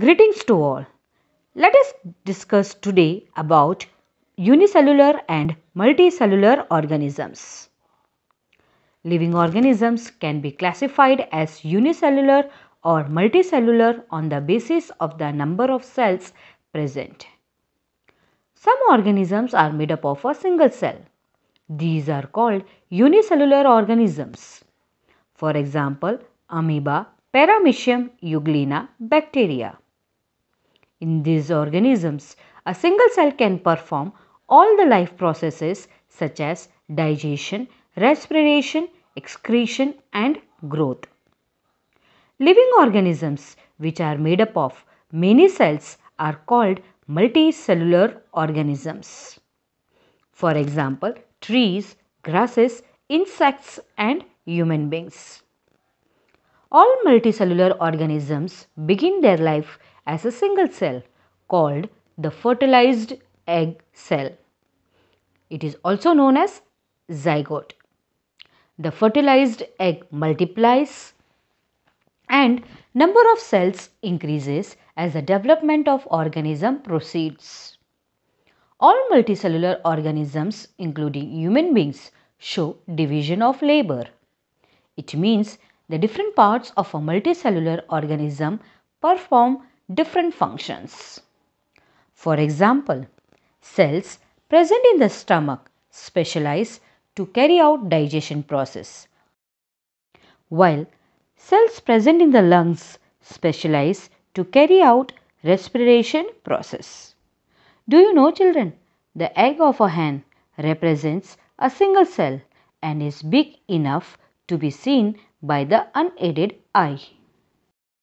Greetings to all. Let us discuss today about unicellular and multicellular organisms. Living organisms can be classified as unicellular or multicellular on the basis of the number of cells present. Some organisms are made up of a single cell. These are called unicellular organisms. For example, amoeba, paramecium, euglena, bacteria. In these organisms, a single cell can perform all the life processes such as digestion, respiration, excretion and growth. Living organisms which are made up of many cells are called multicellular organisms. For example, trees, grasses, insects and human beings. All multicellular organisms begin their life as a single cell called the fertilized egg cell. It is also known as zygote. The fertilized egg multiplies and number of cells increases as the development of organism proceeds. All multicellular organisms including human beings show division of labor. It means the different parts of a multicellular organism perform different functions. For example, cells present in the stomach specialize to carry out digestion process while cells present in the lungs specialize to carry out respiration process. Do you know children, the egg of a hen represents a single cell and is big enough to be seen by the unaided eye.